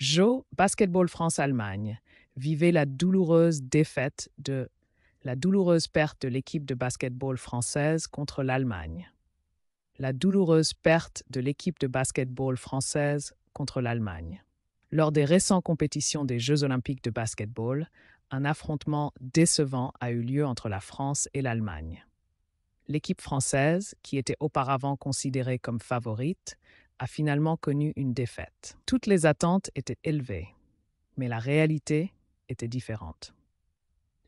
Joe, basketball France-Allemagne, vivait la douloureuse défaite de la douloureuse perte de l'équipe de basketball française contre l'Allemagne. La douloureuse perte de l'équipe de basketball française contre l'Allemagne. Lors des récentes compétitions des Jeux olympiques de basketball, un affrontement décevant a eu lieu entre la France et l'Allemagne. L'équipe française, qui était auparavant considérée comme favorite, a finalement connu une défaite. Toutes les attentes étaient élevées, mais la réalité était différente.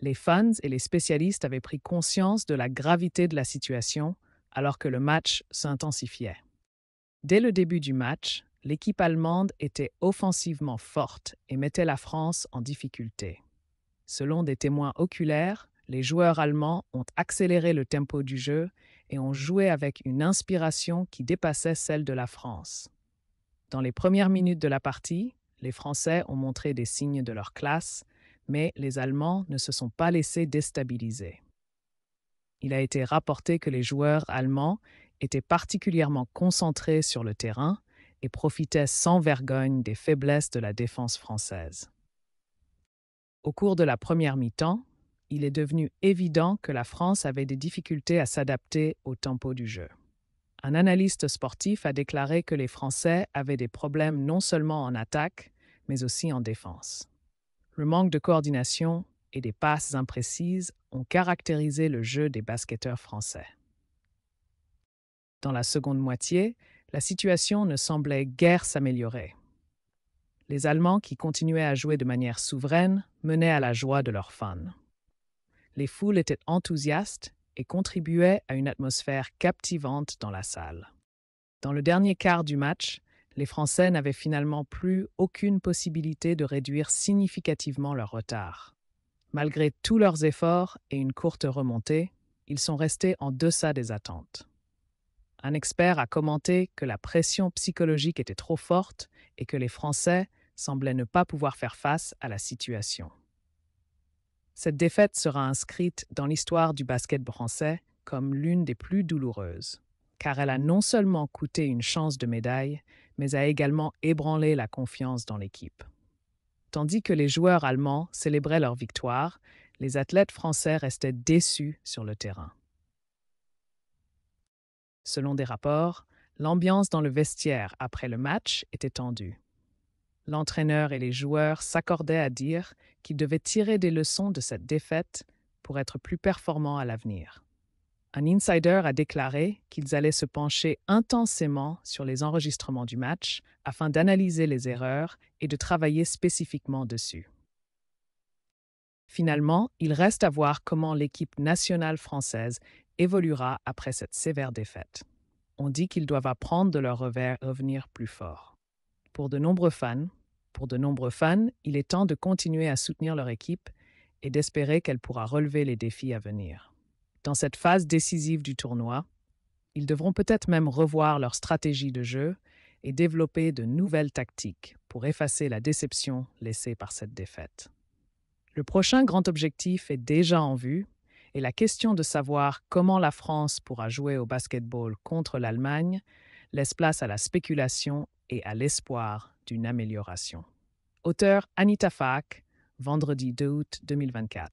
Les fans et les spécialistes avaient pris conscience de la gravité de la situation alors que le match s'intensifiait. Dès le début du match, l'équipe allemande était offensivement forte et mettait la France en difficulté. Selon des témoins oculaires, les joueurs allemands ont accéléré le tempo du jeu et ont joué avec une inspiration qui dépassait celle de la France. Dans les premières minutes de la partie, les Français ont montré des signes de leur classe, mais les Allemands ne se sont pas laissés déstabiliser. Il a été rapporté que les joueurs allemands étaient particulièrement concentrés sur le terrain et profitaient sans vergogne des faiblesses de la défense française. Au cours de la première mi-temps, il est devenu évident que la France avait des difficultés à s'adapter au tempo du jeu. Un analyste sportif a déclaré que les Français avaient des problèmes non seulement en attaque, mais aussi en défense. Le manque de coordination et des passes imprécises ont caractérisé le jeu des basketteurs français. Dans la seconde moitié, la situation ne semblait guère s'améliorer. Les Allemands, qui continuaient à jouer de manière souveraine, menaient à la joie de leurs fans. Les foules étaient enthousiastes et contribuaient à une atmosphère captivante dans la salle. Dans le dernier quart du match, les Français n'avaient finalement plus aucune possibilité de réduire significativement leur retard. Malgré tous leurs efforts et une courte remontée, ils sont restés en deçà des attentes. Un expert a commenté que la pression psychologique était trop forte et que les Français semblaient ne pas pouvoir faire face à la situation. Cette défaite sera inscrite dans l'histoire du basket français comme l'une des plus douloureuses, car elle a non seulement coûté une chance de médaille, mais a également ébranlé la confiance dans l'équipe. Tandis que les joueurs allemands célébraient leur victoire, les athlètes français restaient déçus sur le terrain. Selon des rapports, l'ambiance dans le vestiaire après le match était tendue l'entraîneur et les joueurs s'accordaient à dire qu'ils devaient tirer des leçons de cette défaite pour être plus performants à l'avenir. Un insider a déclaré qu'ils allaient se pencher intensément sur les enregistrements du match afin d'analyser les erreurs et de travailler spécifiquement dessus. Finalement, il reste à voir comment l'équipe nationale française évoluera après cette sévère défaite. On dit qu'ils doivent apprendre de leur revers et revenir plus fort. Pour de nombreux fans, pour de nombreux fans, il est temps de continuer à soutenir leur équipe et d'espérer qu'elle pourra relever les défis à venir. Dans cette phase décisive du tournoi, ils devront peut-être même revoir leur stratégie de jeu et développer de nouvelles tactiques pour effacer la déception laissée par cette défaite. Le prochain grand objectif est déjà en vue et la question de savoir comment la France pourra jouer au basketball contre l'Allemagne laisse place à la spéculation et à l'espoir d'une amélioration. Auteur Anita Fak, vendredi 2 août 2024.